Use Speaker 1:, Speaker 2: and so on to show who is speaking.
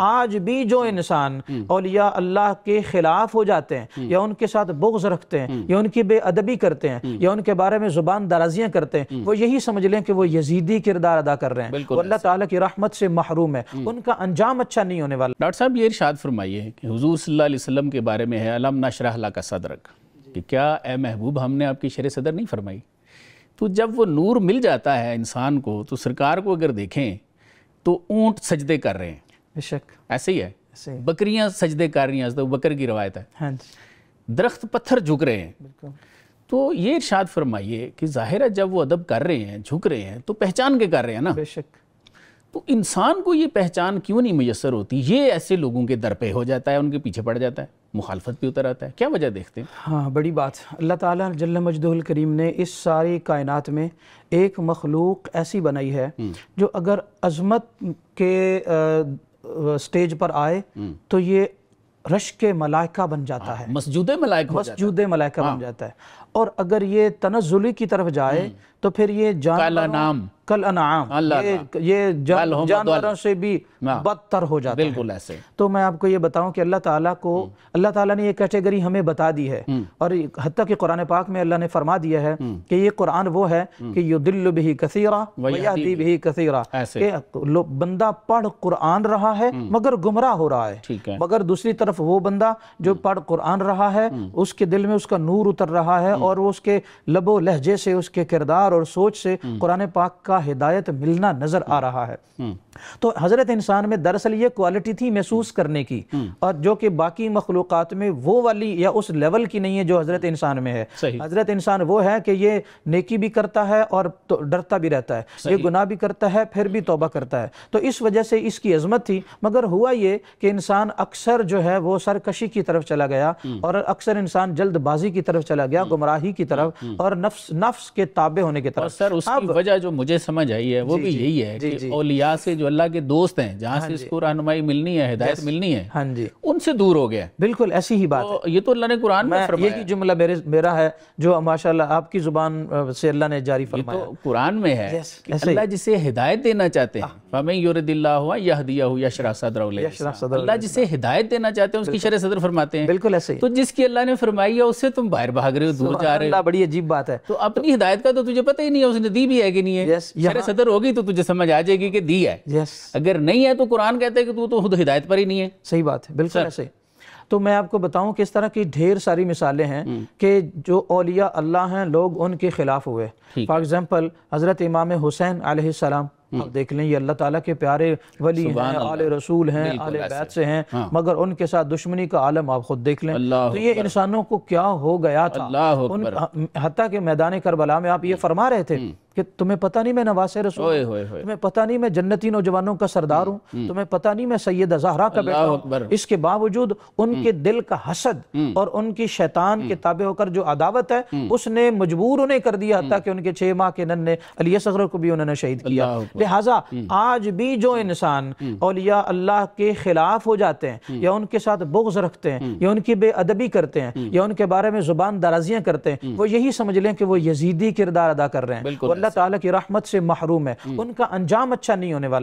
Speaker 1: आज भी जो हम्म। इंसान हम्म। औलिया अल्लाह के खिलाफ हो जाते हैं हम्म। या उनके साथ बोग्ज रखते हैं या उनकी बेअदबी करते हैं या उनके बारे में जुबान दराजियां करते हैं वो यही समझ
Speaker 2: लें कि वो यजीदी किरदार अदा कर रहे हैं अल्लाह ताला की रहमत से महरूम है उनका अंजाम अच्छा नहीं होने वाला डॉक्टर साहब ये इर्शाद फरमाइए कि हजूर सल्लम के बारे में है अलम नशरहला का सदरक कि क्या ए महबूब हमने आपकी शर सदर नहीं फरमाई तो जब वो नूर मिल जाता है इंसान को तो सरकार को अगर देखें तो ऊँट सजदे कर रहे हैं बेशक ऐसे ही है बकरियां सजदे कर रही हैं तो बकर की रवायत है हाँ जी दरख्त पत्थर झुक रहे हैं तो ये इर्शाद फरमाइए कि ज़ाहिर है जब वो अदब कर रहे हैं झुक रहे हैं तो पहचान के कर रहे हैं ना बेशक तो इंसान को ये पहचान क्यों नहीं मैसर होती ये ऐसे लोगों के दर पे हो जाता है उनके पीछे पड़ जाता है मुखालफत भी उतर आता है क्या वजह देखते हैं हाँ बड़ी बात अल्लाह ताला जल्ल मजदूल करीम ने इस सारी कायनात में एक
Speaker 1: मखलूक ऐसी बनाई है हम्म। जो अगर अजमत के स्टेज पर आए हम्म। तो ये रश के मलाइका बन जाता हाँ, है मस्जूद मलाइका मस्जूद मलाइका बन हाँ। जाता है और अगर ये तनजुली की तरफ जाए हम्म। तो फिर ये जान नाम कल अनाम ये, ये जानवरों से भी हाँ। बदतर हो जाता
Speaker 2: बिल्कुल है। ऐसे
Speaker 1: तो मैं आपको ये बताऊं कि अल्लाह ताला को हम्म। अल्लाह ताला ने ये कैटेगरी हमें बता दी है हम्म। और हती कि कुरान पाक में अल्लाह ने फरमा दिया है हम्म। कि ये कुरान वो है कि दिल भी कसीरा वयादी भी कसीरा बंदा पढ़ कुरान रहा है मगर गुमराह हो रहा है मगर दूसरी तरफ वो बंदा जो पढ़ कुरान रहा है उसके दिल में उसका नूर उतर रहा है और वो उसके लबो लहजे से उसके किरदार और सोच से कुरान पाक का हिदायत मिलना नजर आ रहा है हम्म। तो हज़रत इंसान में दरअसल ये क्वालिटी थी महसूस करने की हम्म। और जो कि बाकी मखलूक़ में वो वाली या उस लेवल की नहीं है जो हज़रत इंसान में है हज़रत इंसान वो है कि ये नेकी भी करता है और तो डरता भी रहता है ये गुनाह भी करता है फिर भी तोबा करता है तो इस वजह से इसकी अजमत थी मगर हुआ ये कि इंसान अक्सर जो है वो सरकशी की तरफ चला गया हम्म। और अक्सर इंसान जल्दबाजी
Speaker 2: की तरफ चला गया हम्म। गुमराही की तरफ और नफ्स नफ्स के ताबे होने की तरफ सर उसकी वजह जो मुझे समझ आई है वो भी यही है कि से जो अल्लाह के दोस्त हैं जहाँ हाँ से इसको रहनुमाई मिलनी है हिदायत मिलनी है हाँ जी उनसे दूर हो गया बिल्कुल ऐसी ही बात तो ये तो अल्लाह ने कुरान में फरमाया यही जुमला मेरे मेरा है जो माशाल्लाह आपकी जुबान से अल्लाह ने जारी तो फरमाया तो कुरान में है अल्लाह जिसे हिदायत देना चाहते हैं हमें हुआ यह दिया हुआ सदर अल्लाह जिसे हिदायत देना चाहते हैं उसकी शर सदर फरमाते हैं बिल्कुल ऐसे तो जिसकी अल्लाह ने फरमाई है उससे तुम बाहर भाग रहे हो दूर जा रहे हो बड़ी अजीब बात है तो अपनी हिदायत का तो तुझे पता ही नहीं है उसने दी भी है कि नहीं है सदर होगी तो तुझे समझ आ जाएगी कि दी है yes. अगर नहीं है तो कुरान कहते हैं कि तू तो खुद हिदायत पर ही नहीं है सही बात है बिल्कुल ऐसे तो मैं आपको बताऊं इस तरह की ढेर सारी मिसालें हैं
Speaker 1: हम्म। कि जो अलिया अल्लाह हैं लोग उनके ख़िलाफ़ हुए फॉर एग्ज़ाम्पल हज़रत इमाम हुसैन आलाम हम्म। आप देख लें ये अल्लाह ताला के प्यारे वली हैं आले रसूल हैं आले बैत से हैं हाँ। मगर उनके साथ दुश्मनी का आलम आप खुद देख लें तो ये इंसानों को क्या हो गया था उन हम्म, हती के मैदान करबला में आप ये फरमा रहे थे कि तुम्हें पता नहीं मैं नवास रसूल तुम्हें पता नहीं मैं जन्नती नौजवानों का सरदार हूँ हम्म। तुम्हें पता नहीं मैं सैयद अजहरा का बेटा हूँ इसके बावजूद उनके हम्म। दिल का हसद हम्म। और उनकी शैतान के ताबे होकर जो अदावत है उसने मजबूर उन्हें कर दिया था कि उनके छह माह के नन्हे अली सगर को भी उन्होंने शहीद किया लिहाजा आज भी जो इंसान औलिया अल्लाह के खिलाफ हो जाते हैं या उनके साथ बुग्ज रखते हैं या उनकी बेअदबी करते हैं या उनके बारे में जुबान दराजियां करते हैं वो यही समझ लें कि वो यजीदी किरदार अदा कर रहे हैं ताला की रहमत से महरूम है उनका अंजाम अच्छा नहीं होने वाला